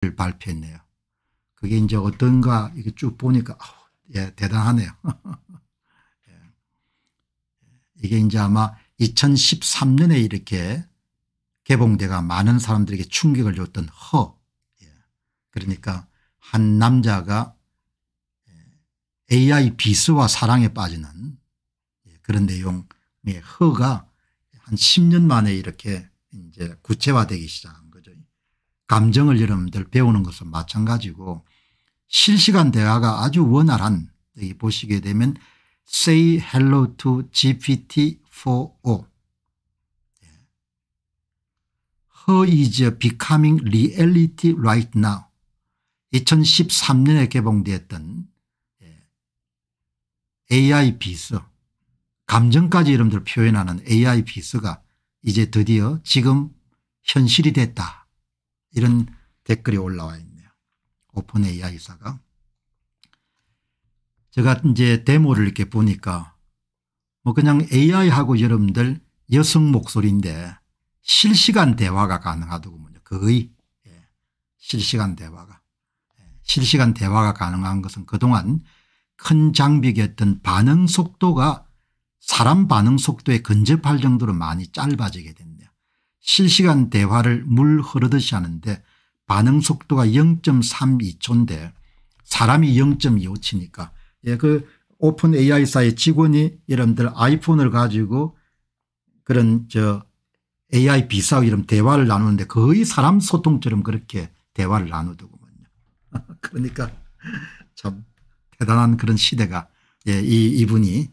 그 발표했네요. 그게 이제 어떤가 이게 쭉 보니까 어, 예, 대단하네요. 예. 이게 이제 아마 2013년에 이렇게 개봉대가 많은 사람들에게 충격을 줬던 허. 예. 그러니까 한 남자가 AI 예, 비스와 사랑에 빠지는 예. 그런 내용의 허가 한 10년 만에 이렇게 이제 구체화되기 시작합니다. 감정을 여러분들 배우는 것은 마찬가지고 실시간 대화가 아주 원활한 여기 보시게 되면 say hello to GPT-4o Her is becoming reality right now 2013년에 개봉되었던 예, AI 비서 감정까지 여러분들 표현하는 AI 비서가 이제 드디어 지금 현실이 됐다 이런 댓글이 올라와 있네요. 오픈 AI 사가. 제가 이제 데모를 이렇게 보니까 뭐 그냥 AI하고 여러분들 여성 목소리인데 실시간 대화가 가능하더군요. 거의 예. 실시간 대화가. 예. 실시간 대화가 가능한 것은 그동안 큰 장비였던 반응 속도가 사람 반응 속도에 근접할 정도로 많이 짧아지게 된다. 실시간 대화를 물 흐르듯이 하는데 반응 속도가 0.32초인데 사람이 0 2 5초니까 예, 그 오픈 AI사의 직원이 여러분들 아이폰을 가지고 그런 저 AI 비싸고 이런 대화를 나누는데 거의 사람 소통처럼 그렇게 대화를 나누더군요. 그러니까 참 대단한 그런 시대가 예, 이 이분이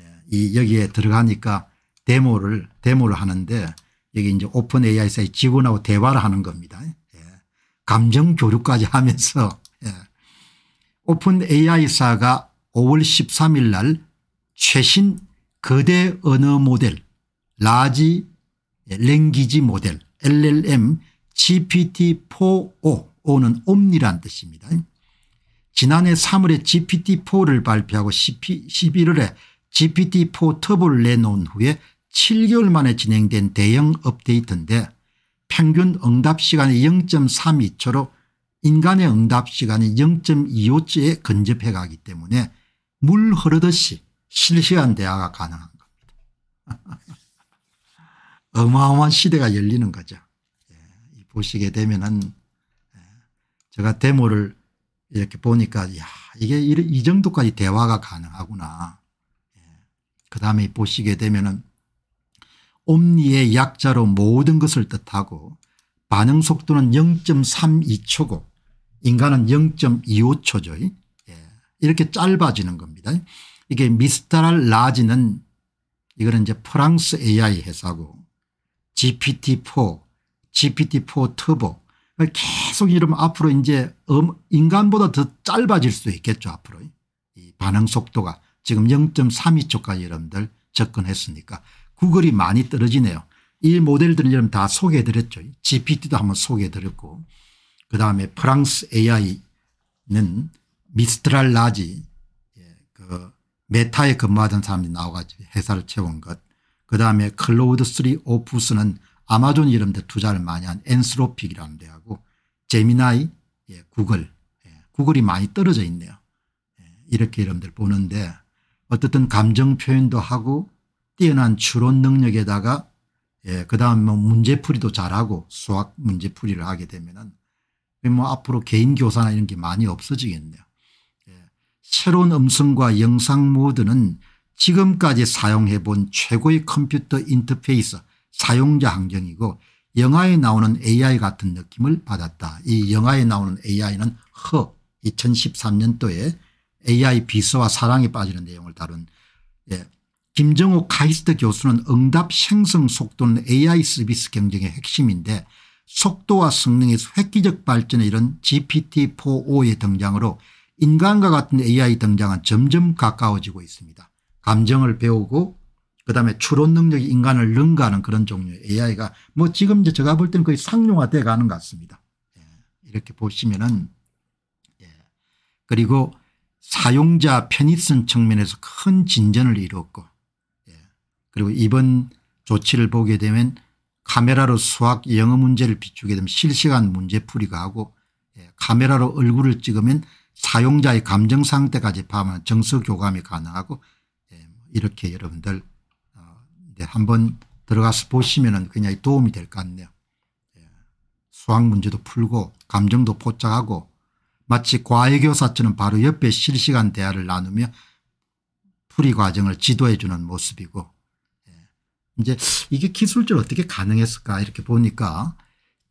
예, 이 여기에 들어가니까 데모를 데모를 하는데 여기 이제 오픈 AI 사이 직원하고 대화를 하는 겁니다. 예. 감정 교류까지 하면서 예. 오픈 AI사가 5월 13일 날 최신 거대 언어 모델 라지 예, 랭귀지 모델 LLM GPT-4O O는 옴니란 뜻입니다. 지난해 3월에 GPT-4를 발표하고 11월에 GPT-4 터보를 내놓은 후에 7개월 만에 진행된 대형 업데이트인데 평균 응답 시간이 0.32초로 인간의 응답 시간이 0.25초에 근접해 가기 때문에 물 흐르듯이 실시간 대화가 가능한 겁니다. 어마어마한 시대가 열리는 거죠. 예, 보시게 되면은 예, 제가 데모를 이렇게 보니까 야 이게 이 정도까지 대화가 가능하구나. 예, 그 다음에 보시게 되면은 옴니의 약자로 모든 것을 뜻하고 반응 속도는 0.32초고 인간은 0.25초죠. 예, 이렇게 짧아지는 겁니다. 이게 미스터랄 라지는 이거는 이제 프랑스 AI 회사고 GPT-4, GPT-4 터보 계속 이러면 앞으로 이제 음, 인간보다 더 짧아질 수 있겠죠 앞으로 이 반응 속도가 지금 0.32초까지 여러분들 접근했으니까 구글이 많이 떨어지네요. 이 모델들은 여러분 다 소개해드렸죠. gpt도 한번 소개해드렸고 그다음에 프랑스 AI는 미스트랄 라지 예, 그 메타에 근무하던 사람이 나와가지고 회사를 채운 것. 그다음에 클로우드 3 오프스는 아마존 이런 데 투자를 많이 한 엔스로픽이라는 데하고 제미나이 예, 구글 예, 구글이 많이 떨어져 있네요. 예, 이렇게 이름들 보는데 어쨌든 감정 표현도 하고 뛰어난 추론 능력에다가 예, 그 다음 뭐 문제풀이도 잘하고 수학 문제풀이를 하게 되면은 뭐 앞으로 개인 교사나 이런 게 많이 없어지겠네요. 예, 새로운 음성과 영상 모드는 지금까지 사용해 본 최고의 컴퓨터 인터페이스 사용자 환경이고 영화에 나오는 AI 같은 느낌을 받았다. 이 영화에 나오는 AI는 허 2013년도에 AI 비서와 사랑에 빠지는 내용을 다룬 예, 김정호 카이스트 교수는 응답 생성 속도는 AI 서비스 경쟁의 핵심인데 속도와 성능에 획기적 발전에 이런 g p t 4 5의 등장으로 인간과 같은 AI 등장은 점점 가까워지고 있습니다. 감정을 배우고 그다음에 추론 능력이 인간을 능가하는 그런 종류의 AI가 뭐 지금 이제 제가 볼 때는 거의 상용화되어 가는 것 같습니다. 예. 이렇게 보시면은 예. 그리고 사용자 편의성 측면에서 큰 진전을 이뤘고 그리고 이번 조치를 보게 되면 카메라로 수학 영어 문제를 비추게 되면 실시간 문제풀이가 하고 예, 카메라로 얼굴을 찍으면 사용자의 감정 상태까지 파악하한 정서 교감이 가능하고 예, 이렇게 여러분들 어, 한번 들어가서 보시면 은 굉장히 도움이 될 것 같네요. 예, 수학 문제도 풀고 감정도 포착하고 마치 과외교사처럼 바로 옆에 실시간 대화를 나누며 풀이 과정을 지도해 주는 모습이고 이제 이게 기술적으로 어떻게 가능했을까 이렇게 보니까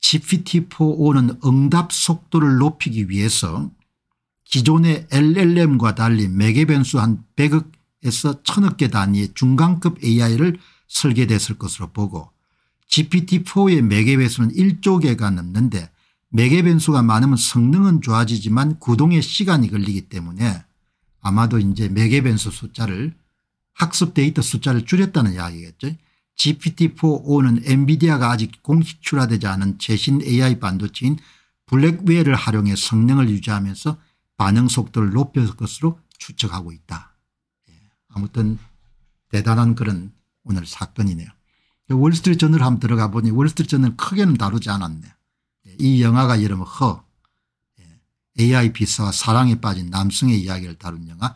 GPT-4O는 응답 속도를 높이기 위해서 기존의 LLM과 달리 매개변수 한 100억에서 1000억 개 단위의 중간급 AI를 설계됐을 것으로 보고 GPT-4의 매개변수는 1조 개가 넘는데 매개변수가 많으면 성능은 좋아지지만 구동에 시간이 걸리기 때문에 아마도 이제 매개변수 숫자를 학습 데이터 숫자를 줄였다는 이야기겠죠. GPT-4O는 엔비디아가 아직 공식 출하되지 않은 최신 AI 반도체인 블랙웨어를 활용해 성능을 유지하면서 반응 속도를 높였을 것으로 추측하고 있다. 예, 아무튼 대단한 그런 오늘 사건이네요. 그 월스트리트 저널 한번 들어가 보니 월스트리트 저널 크게는 다루지 않았네. 요이 예, 영화가 이름 허 AI 예, 비서와 사랑에 빠진 남성의 이야기를 다룬 영화